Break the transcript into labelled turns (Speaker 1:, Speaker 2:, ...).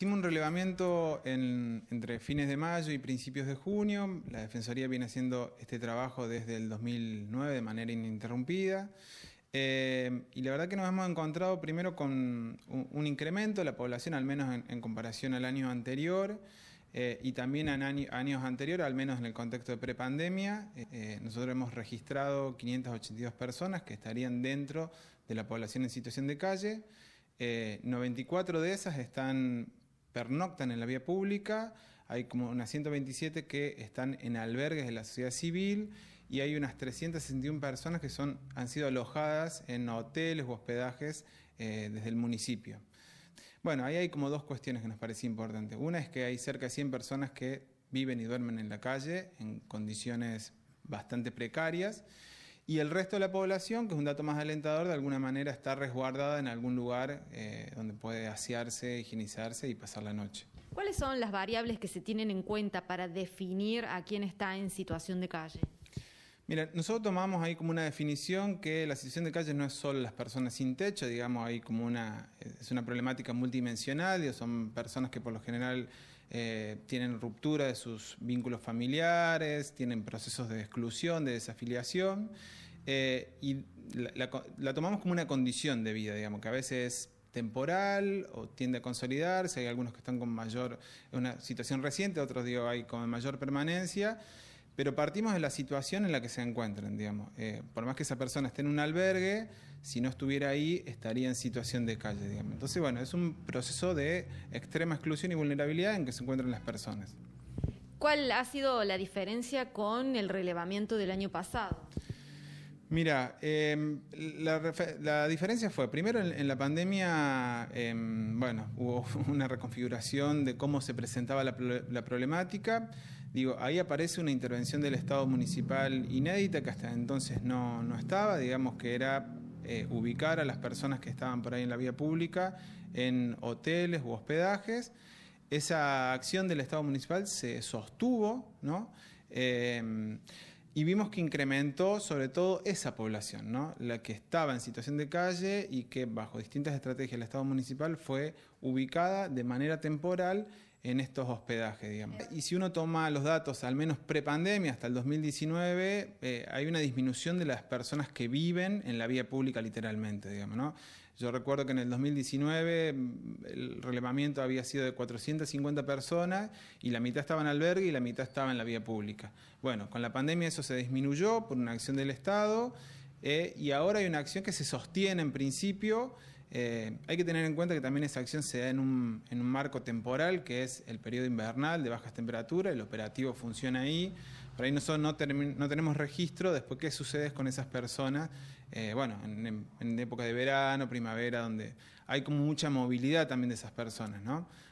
Speaker 1: Hicimos un relevamiento entre fines de mayo y principios de junio. La Defensoría viene haciendo este trabajo desde el 2009 de manera ininterrumpida. Eh, y la verdad que nos hemos encontrado primero con un, incremento de la población, al menos en, comparación al año anterior. Eh, y también en años anteriores, al menos en el contexto de prepandemia, eh, nosotros hemos registrado 582 personas que estarían dentro de la población en situación de calle. 94 de esas están pernoctan en la vía pública, hay como unas 127 que están en albergues de la sociedad civil y hay unas 361 personas que son, han sido alojadas en hoteles o hospedajes eh, desde el municipio. Bueno, ahí hay como dos cuestiones que nos parecen importantes. Una es que hay cerca de 100 personas que viven y duermen en la calle en condiciones bastante precarias y el resto de la población, que es un dato más alentador, de alguna manera está resguardada en algún lugar eh, donde puede asearse, higienizarse y pasar la noche.
Speaker 2: ¿Cuáles son las variables que se tienen en cuenta para definir a quién está en situación de calle?
Speaker 1: Mira, nosotros tomamos ahí como una definición que la situación de calle no es solo las personas sin techo, digamos, ahí como una, es una problemática multidimensional, son personas que por lo general eh, tienen ruptura de sus vínculos familiares, tienen procesos de exclusión, de desafiliación, eh, y la, tomamos como una condición de vida, digamos, que a veces es temporal o tiende a consolidarse, hay algunos que están con mayor, una situación reciente, otros digo, hay con mayor permanencia pero partimos de la situación en la que se encuentran, digamos. Eh, por más que esa persona esté en un albergue, si no estuviera ahí, estaría en situación de calle, digamos. Entonces, bueno, es un proceso de extrema exclusión y vulnerabilidad en que se encuentran las personas.
Speaker 2: ¿Cuál ha sido la diferencia con el relevamiento del año pasado?
Speaker 1: Mira, em, la, diferencia fue, primero en, la pandemia, em, bueno, hubo una reconfiguración de cómo se presentaba la, la problemática. Digo, ahí aparece una intervención del Estado municipal inédita que hasta entonces no, estaba, digamos que era eh, ubicar a las personas que estaban por ahí en la vía pública en hoteles u hospedajes. Esa acción del Estado municipal se sostuvo, ¿no? Eh, y vimos que incrementó sobre todo esa población, ¿no? La que estaba en situación de calle y que bajo distintas estrategias del Estado municipal fue ubicada de manera temporal en estos hospedajes, digamos. Y si uno toma los datos, al menos pre-pandemia, hasta el 2019, eh, hay una disminución de las personas que viven en la vía pública literalmente, digamos, Yo recuerdo que en el 2019 mm, el relevamiento había sido de 450 personas y la mitad estaba en albergue y la mitad estaba en la vía pública. Bueno, con la pandemia eso se disminuyó por una acción del Estado eh, y ahora hay una acción que se sostiene en principio eh, hay que tener en cuenta que también esa acción se da en un, en un, marco temporal, que es el periodo invernal de bajas temperaturas, el operativo funciona ahí, por ahí nosotros no, no tenemos registro después qué sucede con esas personas, eh, bueno, en, en, época de verano, primavera, donde hay como mucha movilidad también de esas personas, ¿no?